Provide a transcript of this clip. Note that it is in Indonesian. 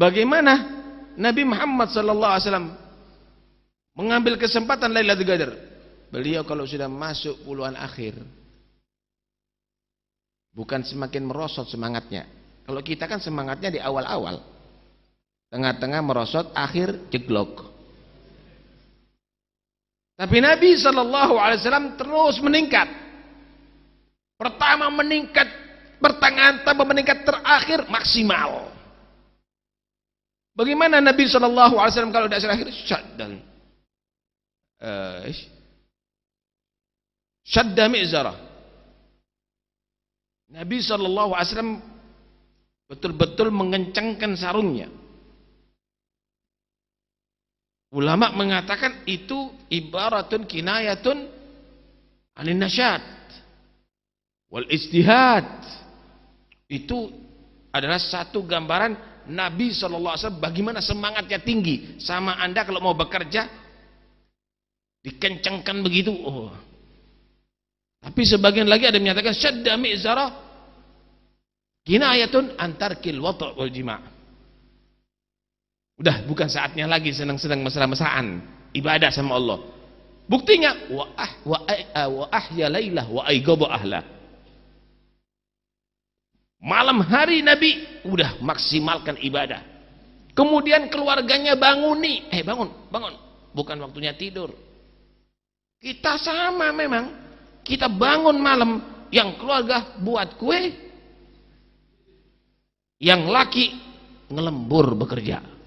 Bagaimana Nabi Muhammad sallallahu alaihi wasallam mengambil kesempatan Lailatul Qadar? Beliau kalau sudah masuk puluhan akhir bukan semakin merosot semangatnya. Kalau kita kan semangatnya di awal-awal. Tengah-tengah merosot, akhir jeglok. Tapi Nabi SAW Alaihi Wasallam terus meningkat. Pertama meningkat, pertengahan tambah meningkat, terakhir maksimal. Bagaimana Nabi Shallallahu Alaihi Wasallam kalau tidak salah syaddan, uh, syadda mi'zarah. Nabi Shallallahu Alaihi Wasallam betul-betul mengencangkan sarungnya. Ulama mengatakan itu ibaratun kinayatun anin nasyad wal istihad. Itu adalah satu gambaran Nabi SAW bagaimana semangatnya tinggi sama anda kalau mau bekerja dikencengkan begitu oh. tapi sebagian lagi ada menyatakan syadda kina ayatun antar wata' wal jima' udah bukan saatnya lagi senang-senang mesra-mesraan ibadah sama Allah buktinya wa ah wa, ah, wa ahya lailah wa aigaba ahlah Malam hari Nabi udah maksimalkan ibadah. Kemudian keluarganya banguni, eh bangun, bangun, bukan waktunya tidur. Kita sama memang, kita bangun malam, yang keluarga buat kue, yang laki ngelembur bekerja.